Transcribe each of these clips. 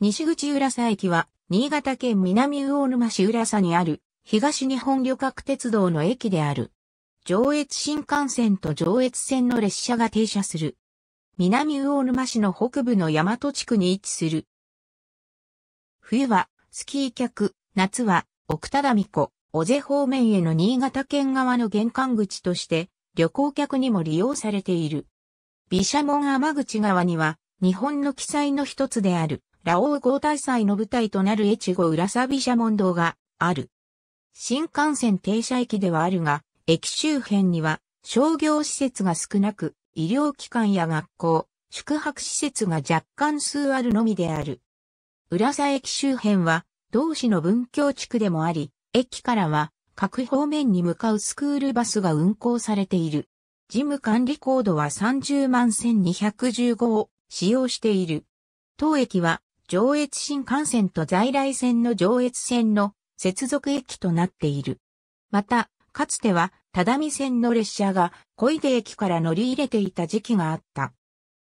西口浦佐駅は、新潟県南魚沼市浦佐にある、東日本旅客鉄道の駅である。上越新幹線と上越線の列車が停車する。南魚沼市の北部の大和地区に位置する。冬は、スキー客、夏は、奥只見湖、尾瀬方面への新潟県側の玄関口として、旅行客にも利用されている。毘沙門天口川には、日本の記載の一つである。ラオウ号大祭の舞台となる越後浦サ社門堂がある。新幹線停車駅ではあるが、駅周辺には商業施設が少なく、医療機関や学校、宿泊施設が若干数あるのみである。浦沢駅周辺は同市の文教地区でもあり、駅からは各方面に向かうスクールバスが運行されている。事務管理コードは30万1215を使用している。当駅は上越新幹線と在来線の上越線の接続駅となっている。また、かつては、只見線の列車が小出駅から乗り入れていた時期があった。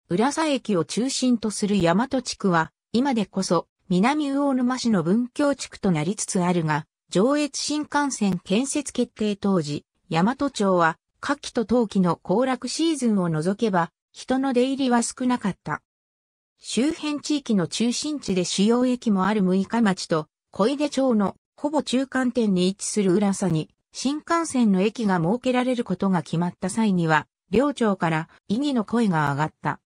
浦佐駅を中心とする大和地区は、今でこそ南魚沼市の文教地区となりつつあるが、上越新幹線建設決定当時、大和町は夏季と冬季の行楽シーズンを除けば、人の出入りは少なかった。周辺地域の中心地で主要駅もある六日町と小出町のほぼ中間点に位置する浦佐に新幹線の駅が設けられることが決まった際には、両町から異議の声が上がった。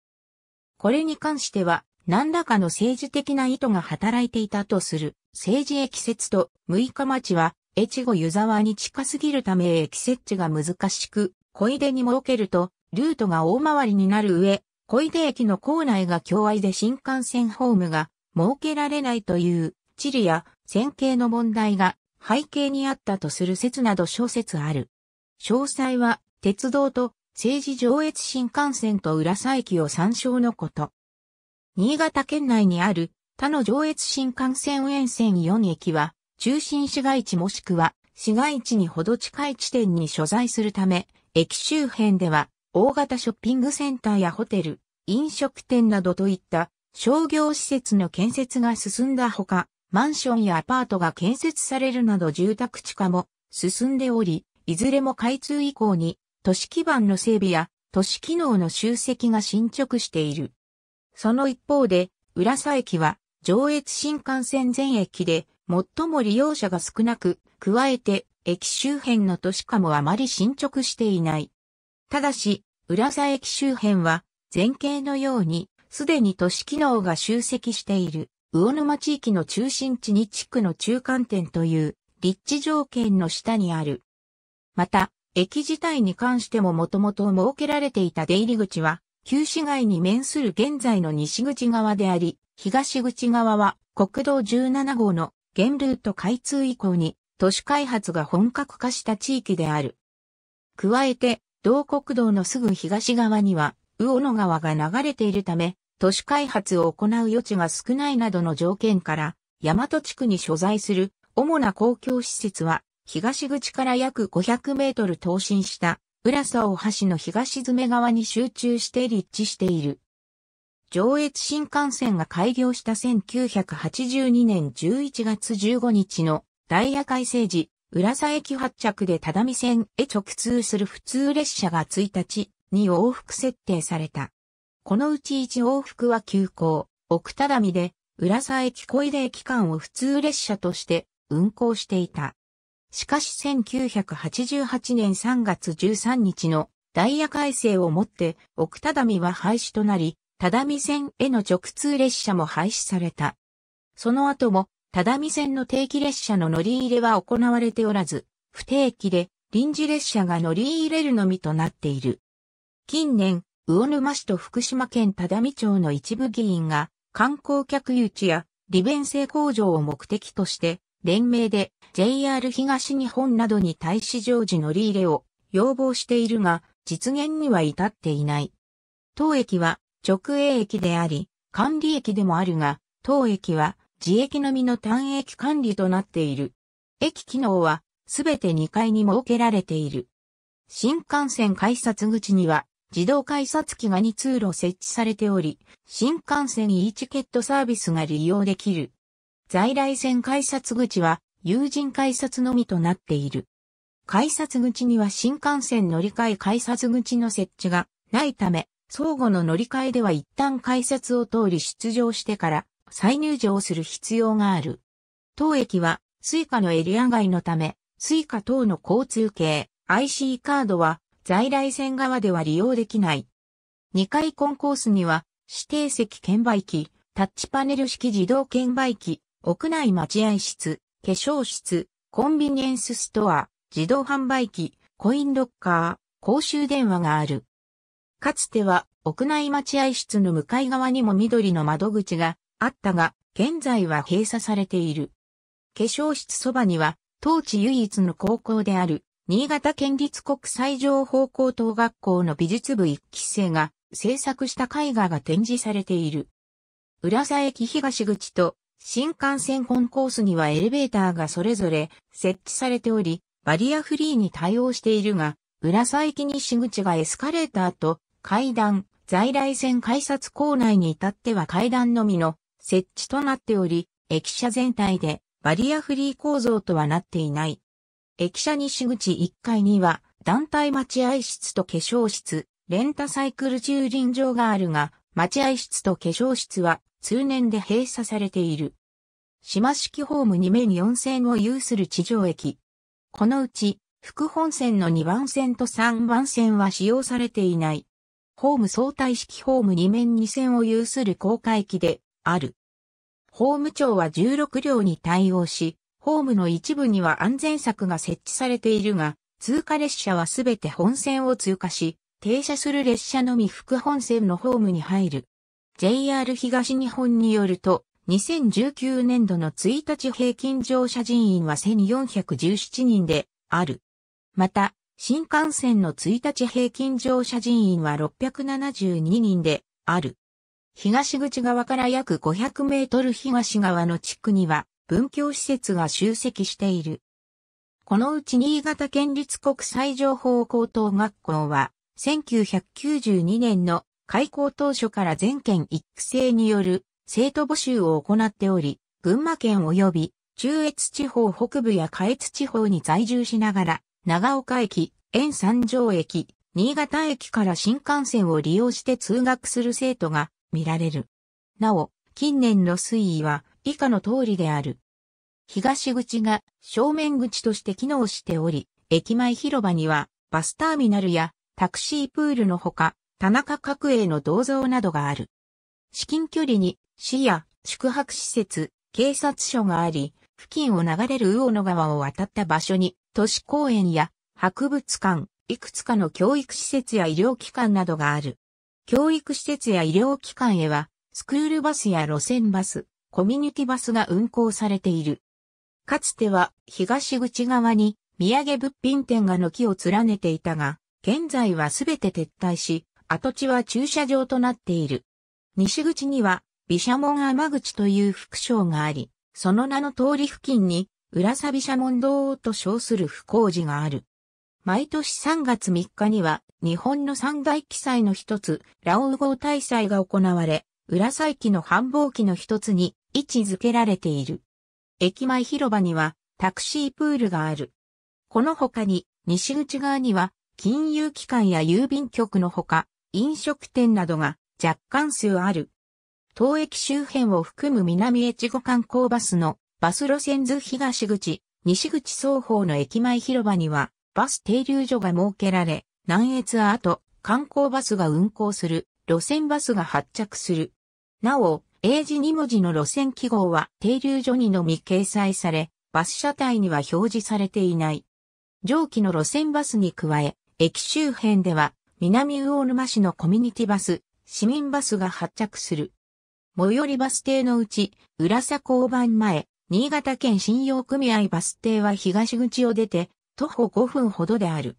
これに関しては、何らかの政治的な意図が働いていたとする政治駅説と六日町は越後湯沢に近すぎるため駅設置が難しく、小出に設けるとルートが大回りになる上、小出駅の構内が境愛で新幹線ホームが設けられないという地理や線形の問題が背景にあったとする説など小説ある。詳細は鉄道と政治上越新幹線と浦佐駅を参照のこと。新潟県内にある他の上越新幹線沿線4駅は中心市街地もしくは市街地にほど近い地点に所在するため、駅周辺では大型ショッピングセンターやホテル、飲食店などといった商業施設の建設が進んだほか、マンションやアパートが建設されるなど住宅地化も進んでおり、いずれも開通以降に都市基盤の整備や都市機能の集積が進捗している。その一方で、浦佐駅は上越新幹線全駅で最も利用者が少なく、加えて駅周辺の都市化もあまり進捗していない。ただし、浦佐駅周辺は、前景のように、すでに都市機能が集積している、魚沼地域の中心地に地区の中間点という、立地条件の下にある。また、駅自体に関してももともと設けられていた出入り口は、旧市街に面する現在の西口側であり、東口側は国道17号の原ルート開通以降に都市開発が本格化した地域である。加えて、同国道のすぐ東側には、魚野川が流れているため、都市開発を行う余地が少ないなどの条件から、大和地区に所在する主な公共施設は、東口から約500メートル投進した、浦沢大橋の東詰側に集中して立地している。上越新幹線が開業した1982年11月15日のダイヤ改正時、浦佐駅発着で只見線へ直通する普通列車が1日に往復設定された。このうち1往復は急行、奥只見で、浦佐駅小出駅間を普通列車として運行していた。しかし1988年3月13日のダイヤ改正をもって奥只見は廃止となり、只見線への直通列車も廃止された。その後も只見線の定期列車の乗り入れは行われておらず、不定期で臨時列車が乗り入れるのみとなっている。近年、魚沼市と福島県只見町の一部議員が観光客誘致や利便性向上を目的として、連名で JR 東日本などに対し常時乗り入れを要望しているが、実現には至っていない。当駅は直営駅であり、管理駅でもあるが、当駅は自駅のみの単駅管理となっている。駅機能はすべて2階に設けられている。新幹線改札口には自動改札機が2通路設置されており、新幹線 e チケットサービスが利用できる。在来線改札口は有人改札のみとなっている。改札口には新幹線乗り換え改札口の設置がないため、相互の乗り換えでは一旦改札を通り出場してから再入場する必要がある。当駅は、スイカのエリア外のため、スイカ等の交通系 IC カードは在来線側では利用できない。2階コンコースには指定席券売機、タッチパネル式自動券売機、屋内待合室、化粧室、コンビニエンスストア、自動販売機、コインロッカー、公衆電話がある。かつては屋内待合室の向かい側にも緑の窓口があったが、現在は閉鎖されている。化粧室そばには、当地唯一の高校である、新潟県立国際情報高等学校の美術部一期生が制作した絵画が展示されている。浦沢駅東口と新幹線コンコースにはエレベーターがそれぞれ設置されており、バリアフリーに対応しているが、浦沢駅西口がエスカレーターと階段、在来線改札構内に至っては階段のみの設置となっており、駅舎全体でバリアフリー構造とはなっていない。駅舎西口1階には団体待合室と化粧室、レンタサイクル駐輪場があるが、待合室と化粧室は通年で閉鎖されている。島式ホーム2面4線を有する地上駅。このうち、副本線の2番線と3番線は使用されていない。ホーム相対式ホーム2面2線を有する高架駅で、ある。法務庁は16両に対応し、ホームの一部には安全柵が設置されているが、通過列車はすべて本線を通過し、停車する列車のみ副本線のホームに入る。JR 東日本によると、2019年度の1日平均乗車人員は1417人である。また、新幹線の1日平均乗車人員は672人である。東口側から約500メートル東側の地区には文教施設が集積している。このうち新潟県立国際情報高等学校は、1992年の開校当初から全県育成による生徒募集を行っており、群馬県及び中越地方北部や下越地方に在住しながら、長岡駅、沿三条駅、新潟駅から新幹線を利用して通学する生徒が見られる。なお、近年の推移は以下の通りである。東口が正面口として機能しており、駅前広場にはバスターミナルやタクシープールのほか、田中角栄の銅像などがある。至近距離に市や宿泊施設、警察署があり、付近を流れる魚野川を渡った場所に都市公園や博物館、いくつかの教育施設や医療機関などがある。教育施設や医療機関へは、スクールバスや路線バス、コミュニティバスが運行されている。かつては東口側に土産物品店が軒を連ねていたが、現在はすべて撤退し、跡地は駐車場となっている。西口には、毘沙門天口という副省があり、その名の通り付近に、浦佐毘沙門堂と称する不工事がある。毎年3月3日には、日本の三大記載の一つ、ラオウ号大祭が行われ、浦祭の繁忙期の一つに位置づけられている。駅前広場にはタクシープールがある。この他に西口側には金融機関や郵便局のほか飲食店などが若干数ある。当駅周辺を含む南越後観光バスのバス路線図東口、西口双方の駅前広場にはバス停留所が設けられ、南越アート、観光バスが運行する、路線バスが発着する。なお、英字2文字の路線記号は停留所にのみ掲載され、バス車体には表示されていない。上記の路線バスに加え、駅周辺では、南魚沼市のコミュニティバス、市民バスが発着する。最寄りバス停のうち、浦佐交番前、新潟県信用組合バス停は東口を出て、徒歩5分ほどである。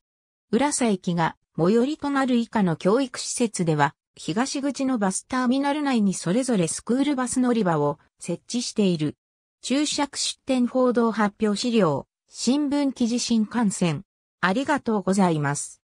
浦佐駅が最寄りとなる以下の教育施設では、東口のバスターミナル内にそれぞれスクールバス乗り場を設置している。注釈出展報道発表資料、新聞記事新幹線。ありがとうございます。